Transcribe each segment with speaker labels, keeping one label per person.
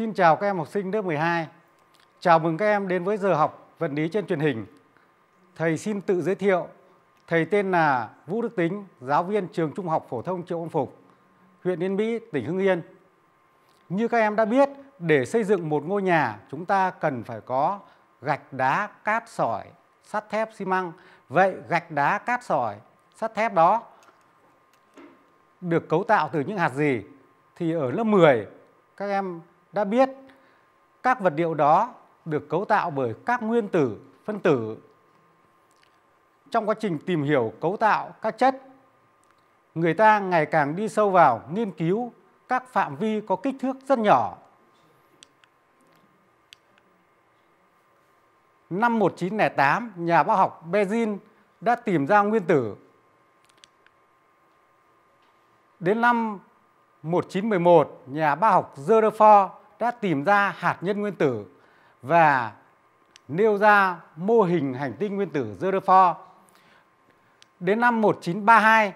Speaker 1: Xin chào các em học sinh lớp 12. Chào mừng các em đến với giờ học vật lý trên truyền hình. Thầy xin tự giới thiệu. Thầy tên là Vũ Đức Tính, giáo viên trường Trung học phổ thông Triệu Công Phục, huyện Yên Mỹ, tỉnh Hưng Yên. Như các em đã biết, để xây dựng một ngôi nhà, chúng ta cần phải có gạch đá, cát sỏi, sắt thép xi măng. Vậy gạch đá, cát sỏi, sắt thép đó được cấu tạo từ những hạt gì? Thì ở lớp 10 các em đã biết các vật liệu đó được cấu tạo bởi các nguyên tử, phân tử. Trong quá trình tìm hiểu cấu tạo các chất, người ta ngày càng đi sâu vào nghiên cứu các phạm vi có kích thước rất nhỏ. Năm 1908, nhà bác học Bezin đã tìm ra nguyên tử. Đến năm 1911, nhà bác học Rutherford đã tìm ra hạt nhân nguyên tử và nêu ra mô hình hành tinh nguyên tử Rutherford. Đến năm 1932,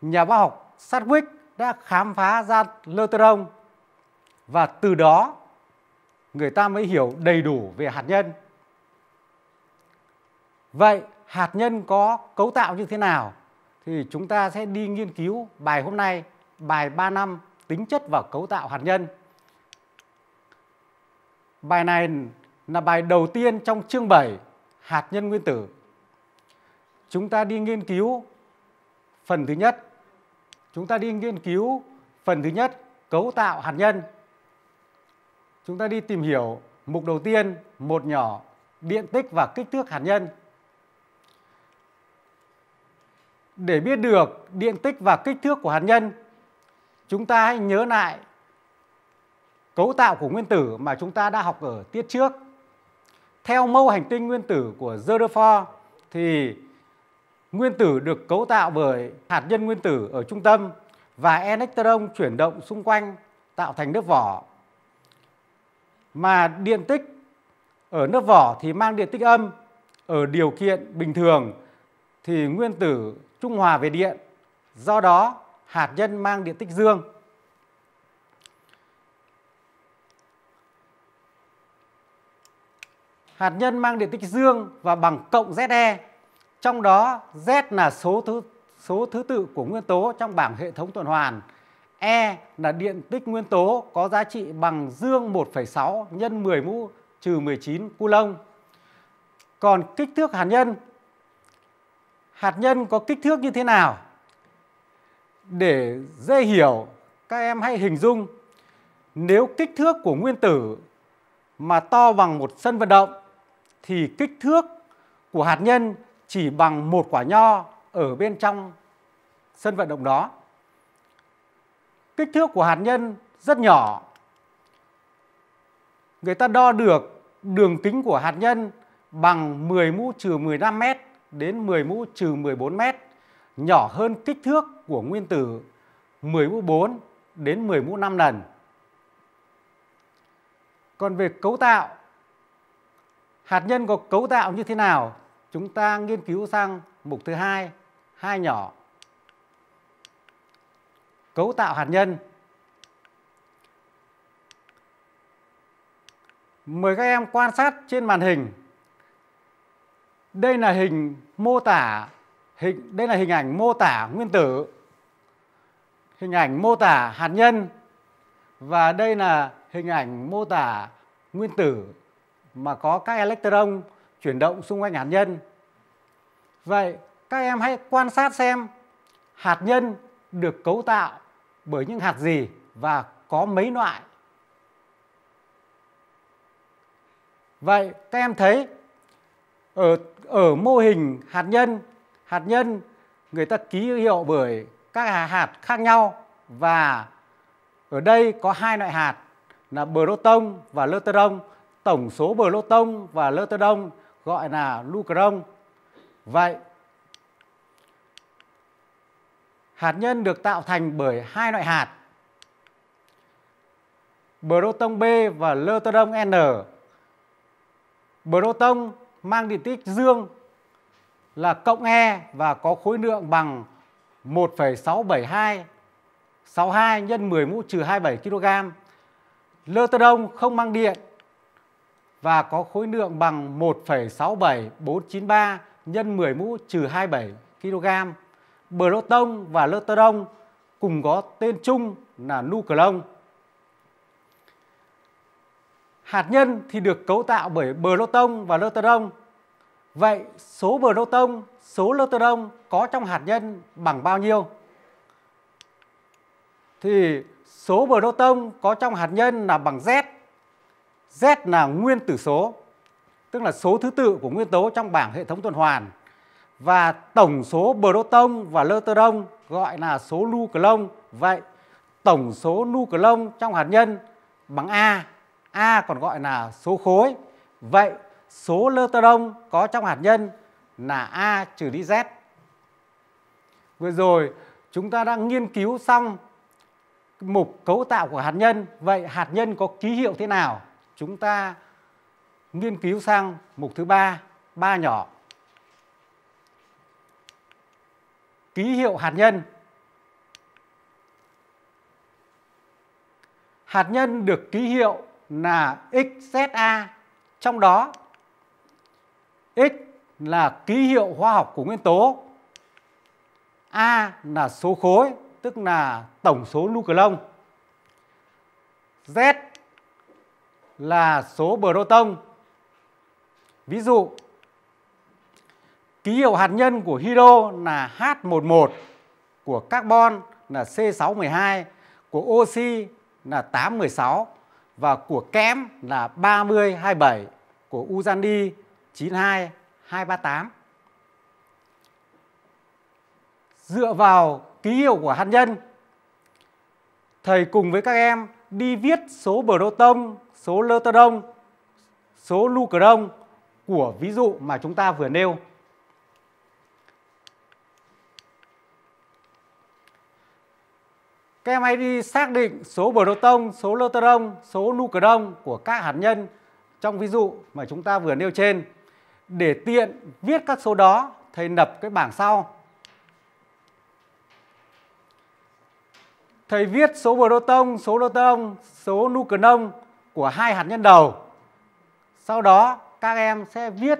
Speaker 1: nhà khoa học Sadwick đã khám phá ra Luteron và từ đó người ta mới hiểu đầy đủ về hạt nhân. Vậy hạt nhân có cấu tạo như thế nào? Thì chúng ta sẽ đi nghiên cứu bài hôm nay, bài 3 năm tính chất và cấu tạo hạt nhân. Bài này là bài đầu tiên trong chương 7 hạt nhân nguyên tử. Chúng ta đi nghiên cứu phần thứ nhất. Chúng ta đi nghiên cứu phần thứ nhất cấu tạo hạt nhân. Chúng ta đi tìm hiểu mục đầu tiên, một nhỏ, điện tích và kích thước hạt nhân. Để biết được điện tích và kích thước của hạt nhân chúng ta hãy nhớ lại cấu tạo của nguyên tử mà chúng ta đã học ở tiết trước. Theo mẫu hành tinh nguyên tử của Rutherford thì nguyên tử được cấu tạo bởi hạt nhân nguyên tử ở trung tâm và electron chuyển động xung quanh tạo thành lớp vỏ. Mà điện tích ở lớp vỏ thì mang điện tích âm, ở điều kiện bình thường thì nguyên tử trung hòa về điện. Do đó hạt nhân mang điện tích dương. Hạt nhân mang điện tích dương và bằng cộng ZE. Trong đó Z là số thứ số thứ tự của nguyên tố trong bảng hệ thống tuần hoàn. E là điện tích nguyên tố có giá trị bằng dương 1,6 nhân 10 mũ trừ 19 coulomb. Còn kích thước hạt nhân Hạt nhân có kích thước như thế nào? Để dễ hiểu, các em hãy hình dung nếu kích thước của nguyên tử mà to bằng một sân vận động thì kích thước của hạt nhân chỉ bằng một quả nho ở bên trong sân vận động đó. Kích thước của hạt nhân rất nhỏ. Người ta đo được đường kính của hạt nhân bằng 10 mũ trừ 15 mét đến 10 mũ trừ 14 mét nhỏ hơn kích thước của nguyên tử 10 mũ 4 đến 10 mũ 5 lần. Còn về cấu tạo, hạt nhân có cấu tạo như thế nào? Chúng ta nghiên cứu sang mục thứ hai, hai nhỏ. Cấu tạo hạt nhân. Mời các em quan sát trên màn hình. Đây là hình mô tả Hình, đây là hình ảnh mô tả nguyên tử, hình ảnh mô tả hạt nhân và đây là hình ảnh mô tả nguyên tử mà có các electron chuyển động xung quanh hạt nhân. Vậy các em hãy quan sát xem hạt nhân được cấu tạo bởi những hạt gì và có mấy loại. Vậy các em thấy ở ở mô hình hạt nhân hạt nhân người ta ký hiệu bởi các hạt khác nhau và ở đây có hai loại hạt là proton và leuteron. Tổng số proton và leuteron gọi là lucron. Vậy hạt nhân được tạo thành bởi hai loại hạt proton B và leuteron N. Proton mang điện tích dương là cộng E và có khối lượng bằng 1,672 62 x 10 mũ trừ 27 kg. Lơ tơ đông không mang điện và có khối lượng bằng 1,67493 nhân 10 mũ trừ 27 kg. Bờ lô tông và lơ tơ đông cùng có tên chung là nu cờ lông. Hạt nhân thì được cấu tạo bởi bờ lô tông và lơ tơ đông Vậy số proton, số leucon có trong hạt nhân bằng bao nhiêu? Thì số proton có trong hạt nhân là bằng Z. Z là nguyên tử số, tức là số thứ tự của nguyên tố trong bảng hệ thống tuần hoàn. Và tổng số proton và leucon gọi là số nucleon. Vậy tổng số nucleon trong hạt nhân bằng A. A còn gọi là số khối. Vậy số lơ đông có trong hạt nhân là A trừ đi Z. Vừa rồi chúng ta đã nghiên cứu xong mục cấu tạo của hạt nhân. Vậy hạt nhân có ký hiệu thế nào? Chúng ta nghiên cứu sang mục thứ ba, ba nhỏ. Ký hiệu hạt nhân. Hạt nhân được ký hiệu là XZA, trong đó X là ký hiệu hóa học của nguyên tố. A là số khối, tức là tổng số nucleon. Z là số proton. Ví dụ, ký hiệu hạt nhân của hydro là H11, của carbon là C612, của oxy là 816 và của kẽm là 3027, của urani 92 238. Dựa vào ký hiệu của hạt nhân, thầy cùng với các em đi viết số proton, số leucodon, số lucron của ví dụ mà chúng ta vừa nêu. Các em hãy đi xác định số proton, số leucodon, số lucron của các hạt nhân trong ví dụ mà chúng ta vừa nêu trên. Để tiện viết các số đó, thầy nập cái bảng sau. Thầy viết số proton, số neutron, số nucleon của hai hạt nhân đầu. Sau đó các em sẽ viết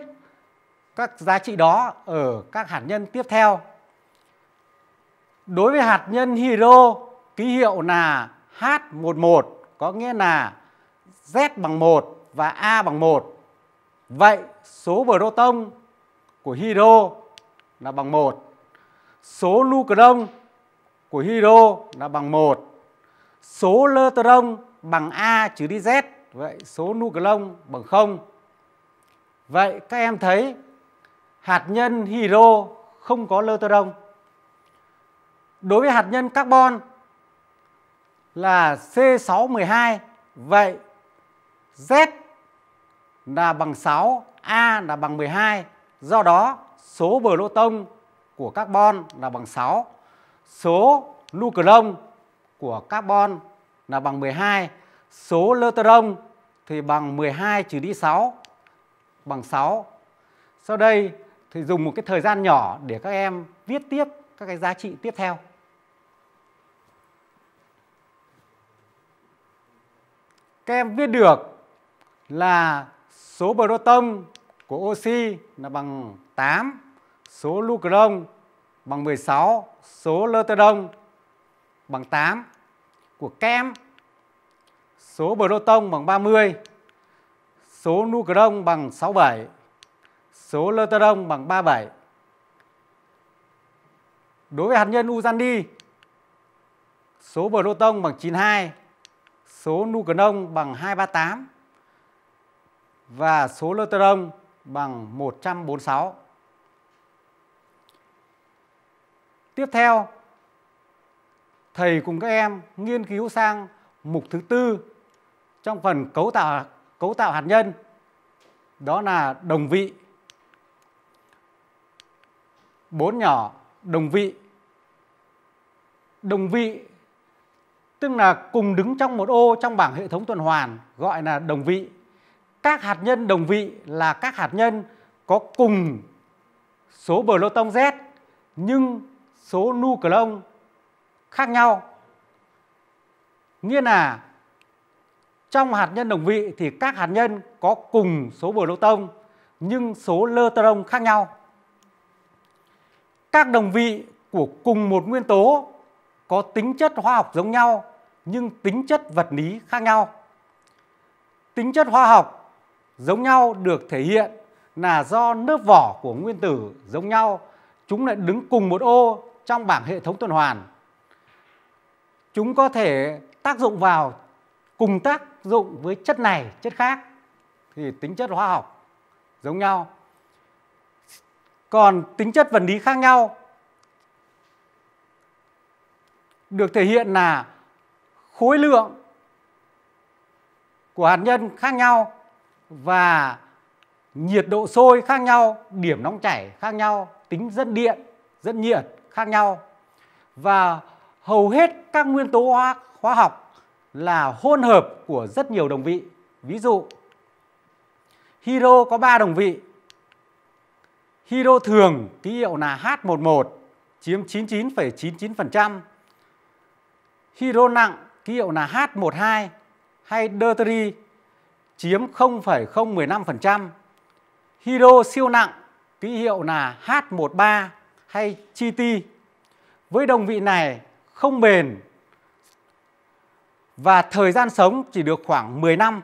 Speaker 1: các giá trị đó ở các hạt nhân tiếp theo. Đối với hạt nhân hydro, ký hiệu là H11 có nghĩa là Z bằng 1 và A bằng 1. Vậy số proton của hydro là bằng 1. Số lucron của hydro là bằng 1. Số leuctron bằng A trừ đi Z. Vậy số nucleon bằng 0. Vậy các em thấy hạt nhân hydro không có leuctron. Đối với hạt nhân carbon là C612. Vậy Z là bằng 6, A là bằng 12. Do đó, số bờ lô tông của carbon là bằng 6. Số nucleon của carbon là bằng 12. Số deuteron thì bằng 12 trừ đi 6 bằng 6. Sau đây thì dùng một cái thời gian nhỏ để các em viết tiếp các cái giá trị tiếp theo. Các em viết được là Số proton của oxy là bằng 8, số lucron bằng 16, số leucodon bằng 8 của kem. Số proton bằng 30, số lucron bằng 67, số leucodon bằng 37. Đối với hạt nhân uranium số proton bằng 92, số nucleon bằng 238 và số lơ tơ rông bằng 146. Tiếp theo, thầy cùng các em nghiên cứu sang mục thứ tư trong phần cấu tạo cấu tạo hạt nhân đó là đồng vị. Bốn nhỏ đồng vị. Đồng vị tức là cùng đứng trong một ô trong bảng hệ thống tuần hoàn gọi là đồng vị các hạt nhân đồng vị là các hạt nhân có cùng số proton Z nhưng số nucleon khác nhau. Nghĩa là trong hạt nhân đồng vị thì các hạt nhân có cùng số proton nhưng số electron khác nhau. Các đồng vị của cùng một nguyên tố có tính chất hóa học giống nhau nhưng tính chất vật lý khác nhau. Tính chất hóa học giống nhau được thể hiện là do lớp vỏ của nguyên tử giống nhau, chúng lại đứng cùng một ô trong bảng hệ thống tuần hoàn. Chúng có thể tác dụng vào cùng tác dụng với chất này, chất khác thì tính chất hóa học giống nhau. Còn tính chất vật lý khác nhau được thể hiện là khối lượng của hạt nhân khác nhau và nhiệt độ sôi khác nhau, điểm nóng chảy khác nhau, tính dẫn điện, dẫn nhiệt khác nhau. Và hầu hết các nguyên tố hóa, hóa học là hỗn hợp của rất nhiều đồng vị. Ví dụ, hydro có 3 đồng vị. Hydro thường ký hiệu là H11 chiếm 99,99%. Hydro nặng ký hiệu là H12 hay deuteri chiếm 0,015%. Hydro siêu nặng ký hiệu là H13 hay GT. Với đồng vị này không bền và thời gian sống chỉ được khoảng 10 năm.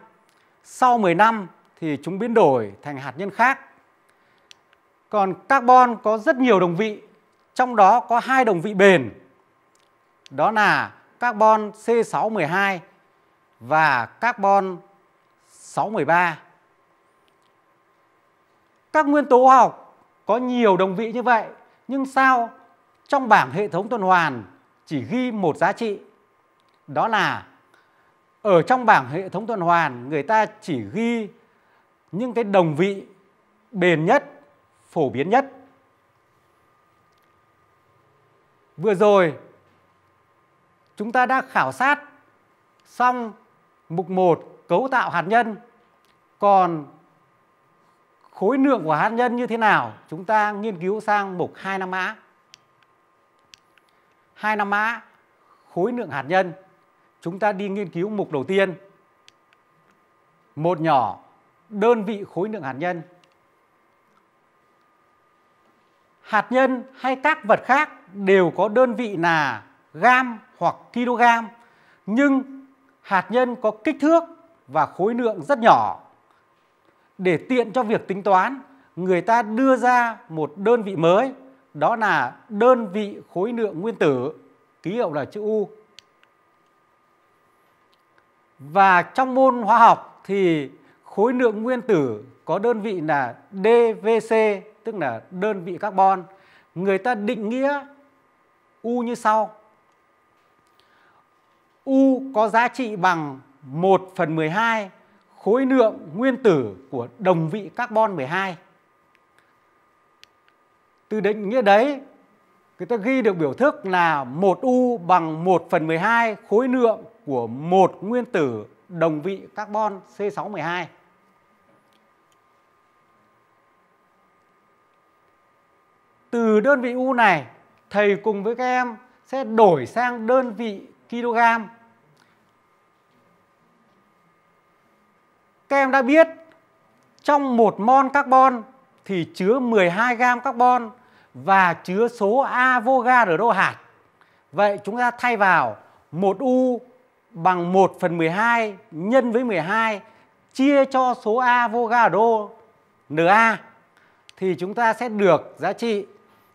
Speaker 1: Sau 10 năm thì chúng biến đổi thành hạt nhân khác. Còn carbon có rất nhiều đồng vị, trong đó có hai đồng vị bền. Đó là carbon C612 và carbon 613. Các nguyên tố học có nhiều đồng vị như vậy, nhưng sao trong bảng hệ thống tuần hoàn chỉ ghi một giá trị? Đó là ở trong bảng hệ thống tuần hoàn người ta chỉ ghi những cái đồng vị bền nhất, phổ biến nhất. Vừa rồi chúng ta đã khảo sát xong mục 1 cấu tạo hạt nhân còn khối lượng của hạt nhân như thế nào chúng ta nghiên cứu sang mục 2 năm mã 2 năm mã khối lượng hạt nhân chúng ta đi nghiên cứu mục đầu tiên một nhỏ đơn vị khối lượng hạt nhân hạt nhân hay các vật khác đều có đơn vị là gam hoặc kg nhưng hạt nhân có kích thước và khối lượng rất nhỏ. Để tiện cho việc tính toán, người ta đưa ra một đơn vị mới, đó là đơn vị khối lượng nguyên tử, ký hiệu là chữ U. Và trong môn hóa học thì khối lượng nguyên tử có đơn vị là DVC, tức là đơn vị carbon. Người ta định nghĩa U như sau. U có giá trị bằng 1 phần 12 khối lượng nguyên tử của đồng vị carbon 12. Từ định nghĩa đấy, người ta ghi được biểu thức là 1U bằng 1 phần 12 khối lượng của một nguyên tử đồng vị carbon C612. Từ đơn vị U này, thầy cùng với các em sẽ đổi sang đơn vị kilogram. Các em đã biết trong một mol carbon thì chứa 12 gam carbon và chứa số Avogadro độ hạt. Vậy chúng ta thay vào 1U bằng 1 phần 12 nhân với 12 chia cho số Avogadro Na thì chúng ta sẽ được giá trị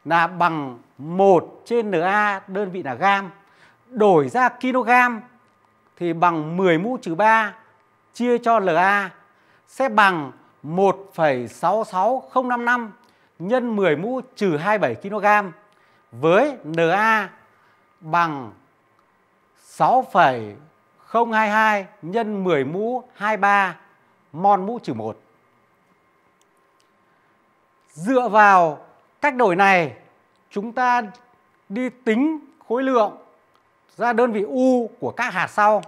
Speaker 1: là bằng 1 trên Na đơn vị là gam. Đổi ra kg thì bằng 10 mũ trừ 3 chia cho LA sẽ bằng 1,66055 nhân 10 mũ trừ 27 kg với Na bằng 6,022 nhân 10 mũ 23 mol mũ trừ 1. Dựa vào cách đổi này, chúng ta đi tính khối lượng ra đơn vị U của các hạt sau.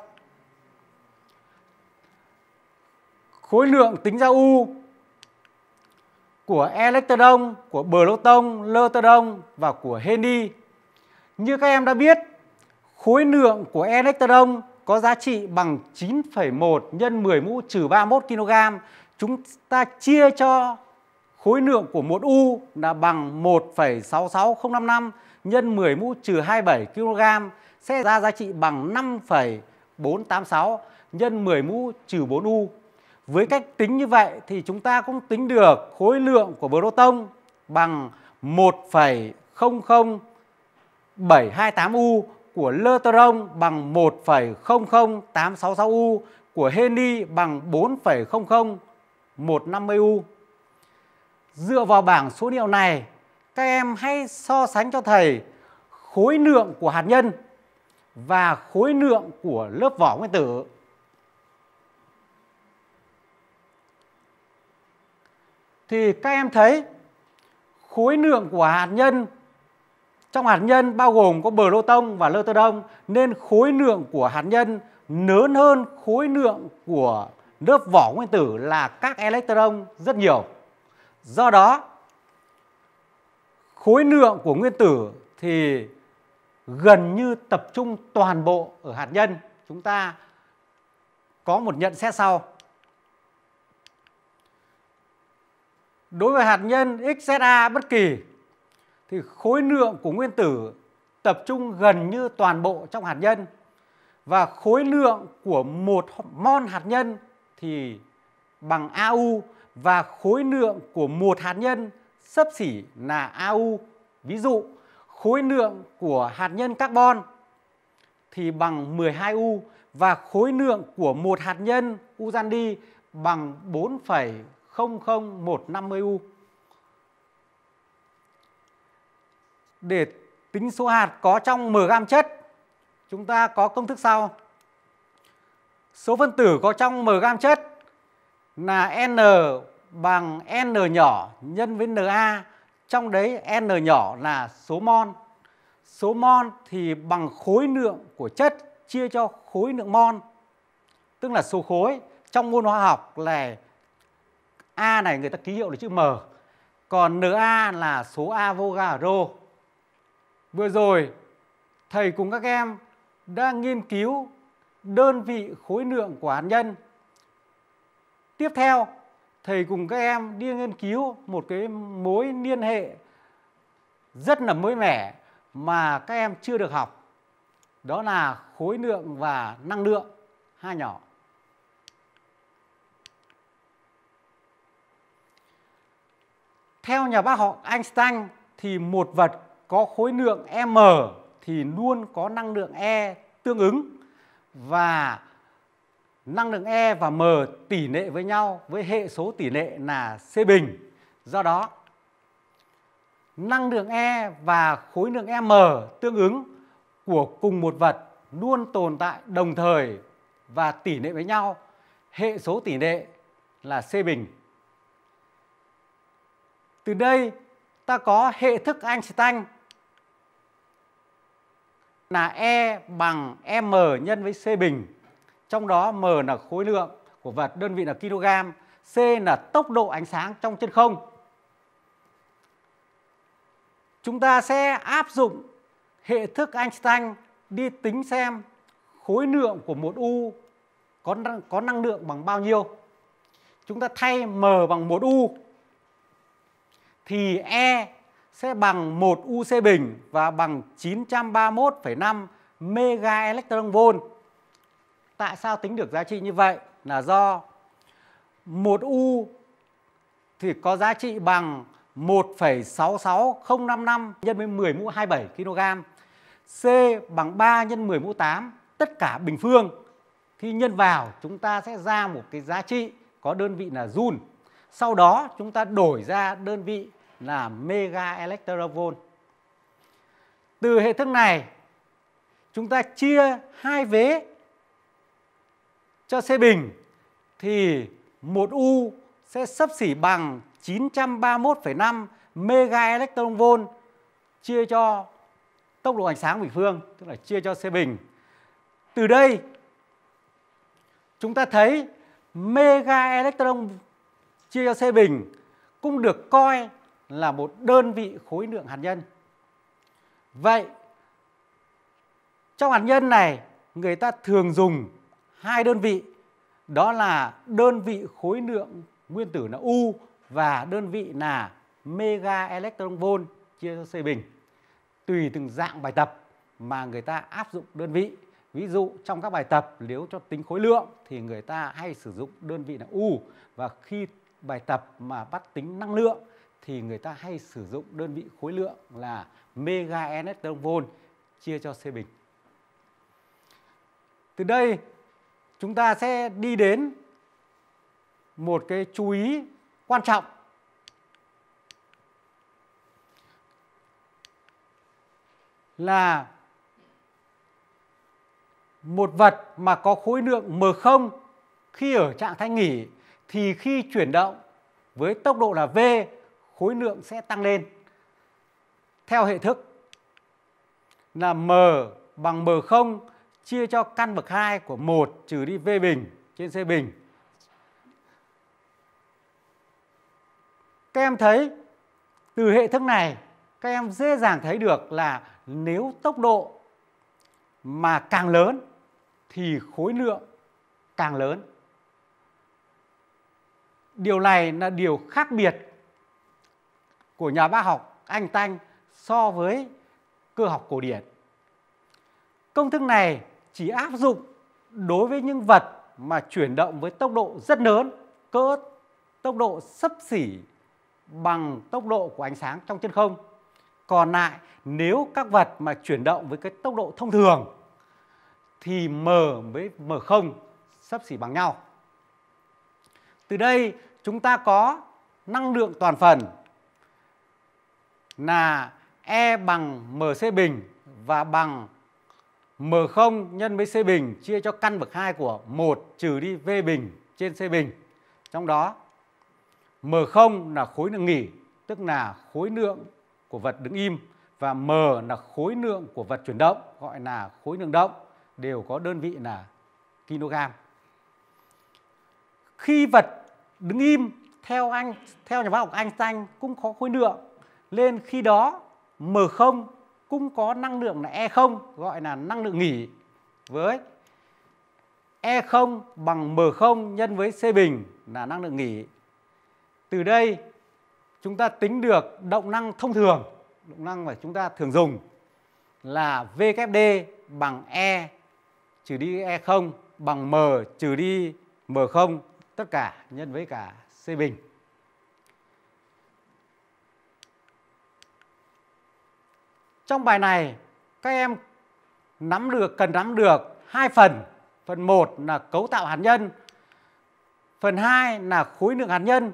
Speaker 1: khối lượng tính ra U của electron, của proton, leuton và của heni. Như các em đã biết, khối lượng của electron có giá trị bằng 9,1 nhân 10 mũ trừ 31 kg. Chúng ta chia cho khối lượng của một U là bằng 1,66055 nhân 10 mũ trừ 27 kg sẽ ra giá trị bằng 5,486 nhân 10 mũ trừ 4 U. Với cách tính như vậy thì chúng ta cũng tính được khối lượng của proton bằng 1,00728U của Lerteron bằng 1,00866U của Heni bằng 4,00150U. Dựa vào bảng số liệu này, các em hãy so sánh cho thầy khối lượng của hạt nhân và khối lượng của lớp vỏ nguyên tử thì các em thấy khối lượng của hạt nhân trong hạt nhân bao gồm có proton và leucodon nên khối lượng của hạt nhân lớn hơn khối lượng của lớp vỏ nguyên tử là các electron rất nhiều. Do đó, khối lượng của nguyên tử thì gần như tập trung toàn bộ ở hạt nhân. Chúng ta có một nhận xét sau. đối với hạt nhân XZA bất kỳ thì khối lượng của nguyên tử tập trung gần như toàn bộ trong hạt nhân và khối lượng của một mol hạt nhân thì bằng AU và khối lượng của một hạt nhân sấp xỉ là AU. Ví dụ, khối lượng của hạt nhân carbon thì bằng 12U và khối lượng của một hạt nhân urani bằng 4,4 00150U. Để tính số hạt có trong m gam chất, chúng ta có công thức sau. Số phân tử có trong m gam chất là N bằng N nhỏ nhân với Na, trong đấy N nhỏ là số mol. Số mol thì bằng khối lượng của chất chia cho khối lượng mol, tức là số khối trong môn hóa học là A này người ta ký hiệu là chữ M. Còn NA là số Avogadro. Vừa rồi thầy cùng các em đang nghiên cứu đơn vị khối lượng của hạt nhân. Tiếp theo, thầy cùng các em đi nghiên cứu một cái mối liên hệ rất là mới mẻ mà các em chưa được học. Đó là khối lượng và năng lượng hai nhỏ. Theo nhà bác học Einstein thì một vật có khối lượng m thì luôn có năng lượng e tương ứng và năng lượng e và m tỷ lệ với nhau với hệ số tỷ lệ là c bình. Do đó năng lượng e và khối lượng m tương ứng của cùng một vật luôn tồn tại đồng thời và tỷ lệ với nhau. Hệ số tỷ lệ là c bình. Từ đây ta có hệ thức Einstein là E bằng M nhân với C bình. Trong đó M là khối lượng của vật, đơn vị là kg, C là tốc độ ánh sáng trong chân không. Chúng ta sẽ áp dụng hệ thức Einstein đi tính xem khối lượng của một U có năng, có năng lượng bằng bao nhiêu. Chúng ta thay M bằng một U thì E sẽ bằng 1 UC bình và bằng 931,5 mega electron volt. Tại sao tính được giá trị như vậy? Là do 1 U thì có giá trị bằng 1,66055 nhân với 10 mũ 27 kg. C bằng 3 nhân 10 mũ 8, tất cả bình phương. Khi nhân vào chúng ta sẽ ra một cái giá trị có đơn vị là joule. Sau đó chúng ta đổi ra đơn vị là mega electron volt. Từ hệ thức này chúng ta chia hai vế cho C bình thì một U sẽ sấp xỉ bằng 931,5 mega electron volt chia cho tốc độ ánh sáng bình phương, tức là chia cho C bình. Từ đây chúng ta thấy mega electron chia cho C bình cũng được coi là một đơn vị khối lượng hạt nhân. Vậy trong hạt nhân này người ta thường dùng hai đơn vị đó là đơn vị khối lượng nguyên tử là U và đơn vị là mega electron volt chia cho C bình. Tùy từng dạng bài tập mà người ta áp dụng đơn vị. Ví dụ trong các bài tập nếu cho tính khối lượng thì người ta hay sử dụng đơn vị là U và khi bài tập mà bắt tính năng lượng thì người ta hay sử dụng đơn vị khối lượng là mega electron volt chia cho C bình. Từ đây chúng ta sẽ đi đến một cái chú ý quan trọng. là một vật mà có khối lượng M0 khi ở trạng thái nghỉ thì khi chuyển động với tốc độ là V khối lượng sẽ tăng lên. Theo hệ thức là M bằng M0 chia cho căn bậc 2 của 1 trừ đi V bình trên C bình. Các em thấy từ hệ thức này các em dễ dàng thấy được là nếu tốc độ mà càng lớn thì khối lượng càng lớn. Điều này là điều khác biệt của nhà bác học Anh Tanh so với cơ học cổ điển. Công thức này chỉ áp dụng đối với những vật mà chuyển động với tốc độ rất lớn, cỡ tốc độ sấp xỉ bằng tốc độ của ánh sáng trong chân không. Còn lại nếu các vật mà chuyển động với cái tốc độ thông thường thì m với m không sấp xỉ bằng nhau. Từ đây chúng ta có năng lượng toàn phần là E bằng MC bình và bằng M0 nhân với C bình chia cho căn bậc 2 của 1 trừ đi V bình trên C bình. Trong đó M0 là khối lượng nghỉ, tức là khối lượng của vật đứng im và M là khối lượng của vật chuyển động, gọi là khối lượng động, đều có đơn vị là kg. Khi vật đứng im theo anh theo nhà khoa học Einstein cũng có khối lượng nên khi đó M0 cũng có năng lượng là E0 gọi là năng lượng nghỉ với E0 bằng M0 nhân với C bình là năng lượng nghỉ. Từ đây chúng ta tính được động năng thông thường, động năng mà chúng ta thường dùng là vfd bằng E trừ đi E0 bằng M trừ đi M0 tất cả nhân với cả C bình. Trong bài này các em nắm được cần nắm được hai phần. Phần 1 là cấu tạo hạt nhân. Phần 2 là khối lượng hạt nhân.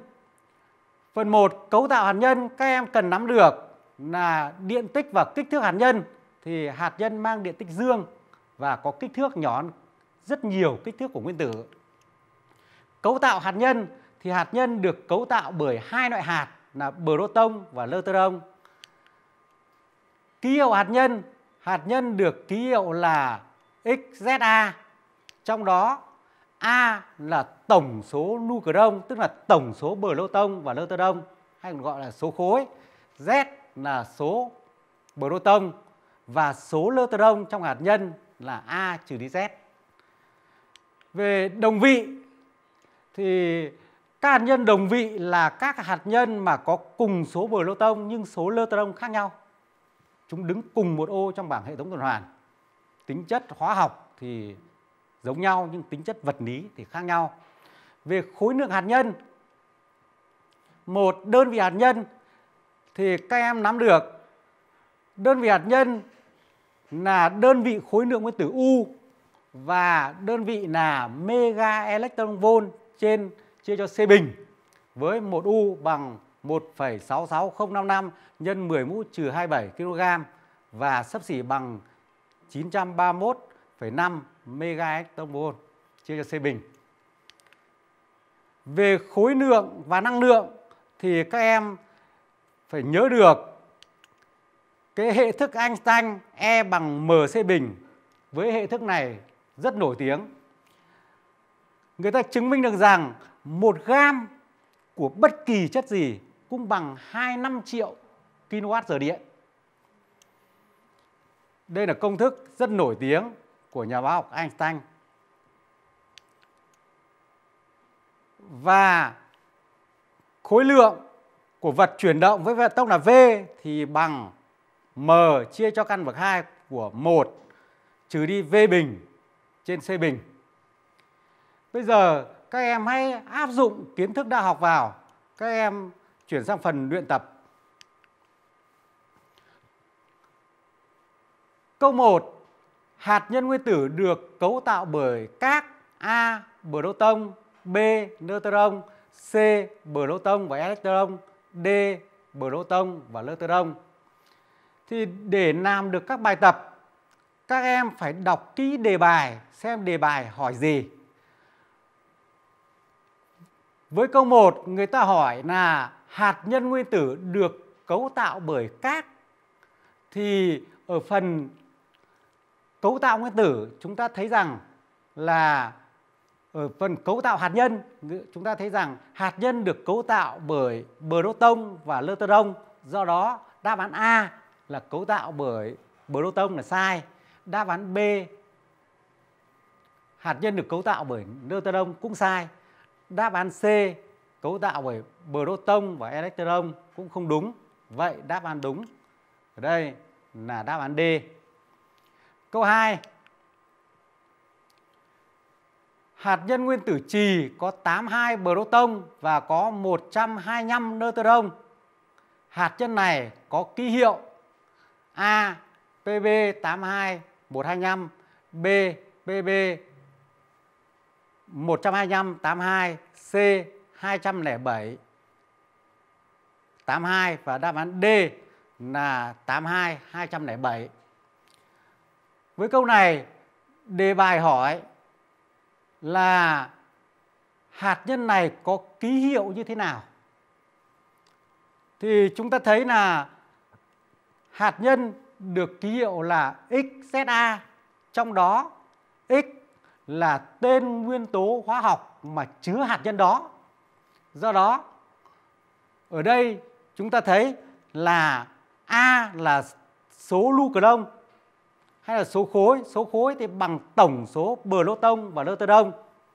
Speaker 1: Phần 1 cấu tạo hạt nhân các em cần nắm được là điện tích và kích thước hạt nhân thì hạt nhân mang điện tích dương và có kích thước nhỏ rất nhiều kích thước của nguyên tử. Cấu tạo hạt nhân thì hạt nhân được cấu tạo bởi hai loại hạt là proton và neutron ký hiệu hạt nhân hạt nhân được ký hiệu là XZA trong đó A là tổng số nucleon tức là tổng số proton và neutron hay còn gọi là số khối Z là số proton và số neutron trong hạt nhân là A trừ đi Z về đồng vị thì các hạt nhân đồng vị là các hạt nhân mà có cùng số proton nhưng số neutron khác nhau chúng đứng cùng một ô trong bảng hệ thống tuần hoàn. Tính chất hóa học thì giống nhau nhưng tính chất vật lý thì khác nhau. Về khối lượng hạt nhân, một đơn vị hạt nhân thì các em nắm được đơn vị hạt nhân là đơn vị khối lượng nguyên tử U và đơn vị là mega electron volt trên chia cho C bình với một U bằng 1,66055 nhân 10 mũ trừ 27 kg và sấp xỉ bằng 931,5 MHz chia cho C bình. Về khối lượng và năng lượng thì các em phải nhớ được cái hệ thức Einstein E bằng MC bình với hệ thức này rất nổi tiếng. Người ta chứng minh được rằng một gram của bất kỳ chất gì cũng bằng 25 triệu kWh điện. Đây là công thức rất nổi tiếng của nhà báo học Einstein. Và khối lượng của vật chuyển động với vận tốc là V thì bằng M chia cho căn bậc 2 của 1 trừ đi V bình trên C bình. Bây giờ các em hãy áp dụng kiến thức đã học vào. Các em Chuyển sang phần luyện tập. Câu 1. Hạt nhân nguyên tử được cấu tạo bởi các A proton, B neutron, C proton và electron, D proton và neutron. Thì để làm được các bài tập, các em phải đọc kỹ đề bài xem đề bài hỏi gì. Với câu 1, người ta hỏi là hạt nhân nguyên tử được cấu tạo bởi các thì ở phần cấu tạo nguyên tử chúng ta thấy rằng là ở phần cấu tạo hạt nhân chúng ta thấy rằng hạt nhân được cấu tạo bởi proton và neutron do đó đáp án A là cấu tạo bởi proton là sai đáp án B hạt nhân được cấu tạo bởi neutron cũng sai Đáp án C cấu tạo bởi proton và electron cũng không đúng. Vậy đáp án đúng ở đây là đáp án D. Câu 2. Hạt nhân nguyên tử trì có 82 proton và có 125 neutron. Hạt nhân này có ký hiệu A PB82 125 B PB 12582 C 207 82 và đáp án D là 82 207. Với câu này đề bài hỏi là hạt nhân này có ký hiệu như thế nào? Thì chúng ta thấy là hạt nhân được ký hiệu là XZA trong đó X là tên nguyên tố hóa học mà chứa hạt nhân đó. Do đó, ở đây chúng ta thấy là A là số lucron hay là số khối, số khối thì bằng tổng số tông và lô neutron.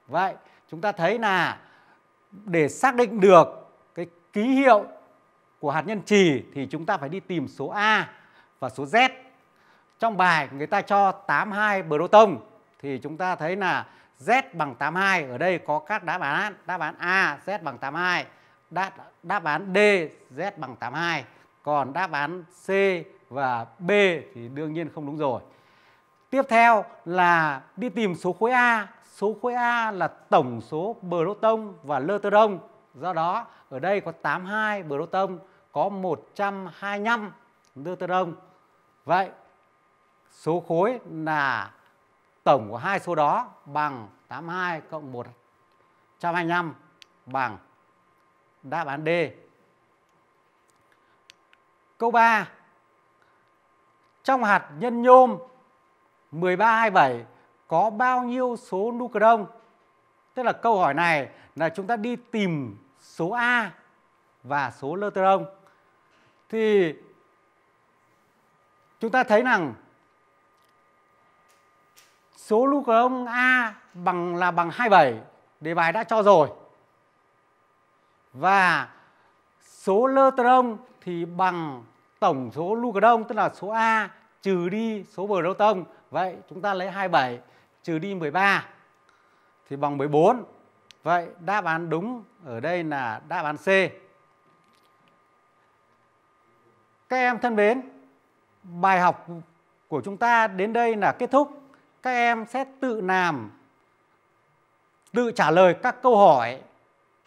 Speaker 1: Vậy chúng ta thấy là để xác định được cái ký hiệu của hạt nhân trì thì chúng ta phải đi tìm số A và số Z. Trong bài người ta cho 82 proton thì chúng ta thấy là Z bằng 82 ở đây có các đáp án đáp án A Z bằng 82 đáp đáp án D Z bằng 82 còn đáp án C và B thì đương nhiên không đúng rồi tiếp theo là đi tìm số khối A số khối A là tổng số proton và leuteron do đó ở đây có 82 proton có 125 leuteron vậy số khối là tổng của hai số đó bằng 82 cộng 125 bằng đáp án D. Câu 3. Trong hạt nhân nhôm 1327 có bao nhiêu số nucleon? Tức là câu hỏi này là chúng ta đi tìm số A và số neutron Thì chúng ta thấy rằng Số lu của ông A bằng là bằng 27, đề bài đã cho rồi. Và số lơ tơ đông thì bằng tổng số lu của đông tức là số A trừ đi số bờ đầu tông. Vậy chúng ta lấy 27 trừ đi 13 thì bằng 14. Vậy đáp án đúng ở đây là đáp án C. Các em thân mến, bài học của chúng ta đến đây là kết thúc các em sẽ tự làm tự trả lời các câu hỏi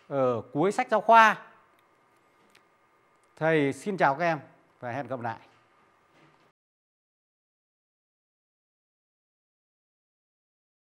Speaker 1: ở cuối sách giáo khoa thầy xin chào các em và hẹn gặp lại